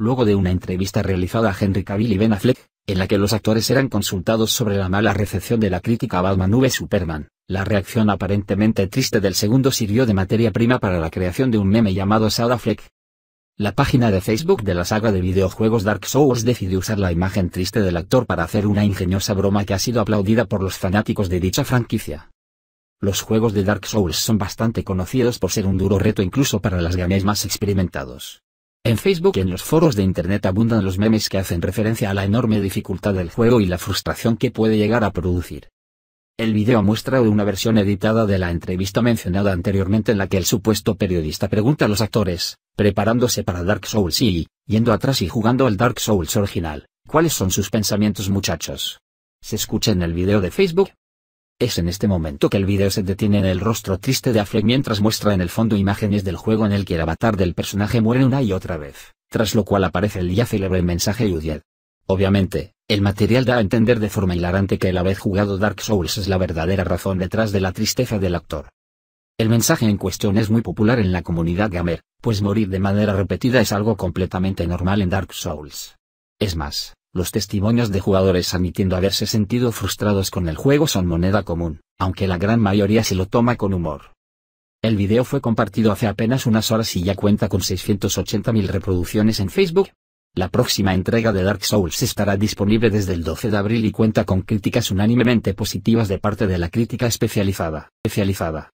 luego de una entrevista realizada a Henry Cavill y Ben Affleck, en la que los actores eran consultados sobre la mala recepción de la crítica a Batman v Superman. La reacción aparentemente triste del segundo sirvió de materia prima para la creación de un meme llamado Sada Affleck. La página de Facebook de la saga de videojuegos Dark Souls decidió usar la imagen triste del actor para hacer una ingeniosa broma que ha sido aplaudida por los fanáticos de dicha franquicia. Los juegos de Dark Souls son bastante conocidos por ser un duro reto incluso para las gamers más experimentados. En Facebook y en los foros de Internet abundan los memes que hacen referencia a la enorme dificultad del juego y la frustración que puede llegar a producir. El video muestra una versión editada de la entrevista mencionada anteriormente en la que el supuesto periodista pregunta a los actores, preparándose para Dark Souls y, yendo atrás y jugando al Dark Souls original, ¿cuáles son sus pensamientos muchachos? Se escucha en el video de Facebook. Es en este momento que el video se detiene en el rostro triste de Affleck mientras muestra en el fondo imágenes del juego en el que el avatar del personaje muere una y otra vez, tras lo cual aparece el ya célebre mensaje Yudied. Obviamente, el material da a entender de forma hilarante que la haber jugado Dark Souls es la verdadera razón detrás de la tristeza del actor. El mensaje en cuestión es muy popular en la comunidad gamer, pues morir de manera repetida es algo completamente normal en Dark Souls. Es más, los testimonios de jugadores admitiendo haberse sentido frustrados con el juego son moneda común, aunque la gran mayoría se lo toma con humor. El video fue compartido hace apenas unas horas y ya cuenta con 680.000 reproducciones en Facebook. La próxima entrega de Dark Souls estará disponible desde el 12 de abril y cuenta con críticas unánimemente positivas de parte de la crítica especializada. especializada.